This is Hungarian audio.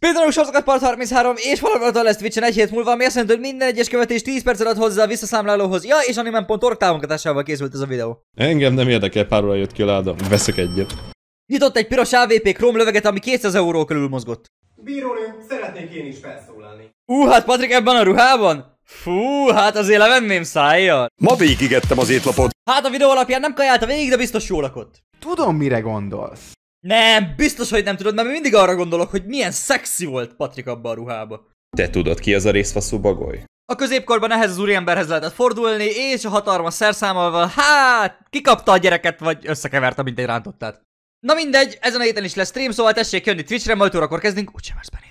Például sorozat part 33, és valamikor lesz Twitch-en egy hét múlva, ami azt jelenti, hogy minden egyes követés 10 perc alatt hozzá a visszaszámlálóhoz. Ja, és animen.org támogatásával készült ez a videó. Engem nem érdekel, pár óra jött ki a láda, veszek egyet. Nyitott egy piros AVP Chrome löveget, ami 200 euró körül mozgott. Bírónő, szeretnék én is felszólalni. Ú, uh, hát Patrik ebben a ruhában? Fú, hát azért levenném szája. Ma végigettem az étlapot. Hát a videó alapján nem kajálta végig, de biztos jól lakott. Tudom, mire gondolsz. Nem, biztos, hogy nem tudod, mert mindig arra gondolok, hogy milyen szexi volt Patrik abban a ruhába. Te tudod, ki az a részfaszú bagoly? A középkorban ehhez az úriemberhez lehetett fordulni, és a hatalmas szerszámával, hát, kikapta a gyereket, vagy összekeverte, mint egy rántottát. Na mindegy, ezen a héten is lesz stream, szóval tessék jönni Twitchre, majd órakor kezdünk, úgysem lesz benne.